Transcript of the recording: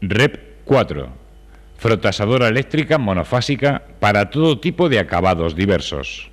Rep 4. Frotasadora eléctrica monofásica para todo tipo de acabados diversos.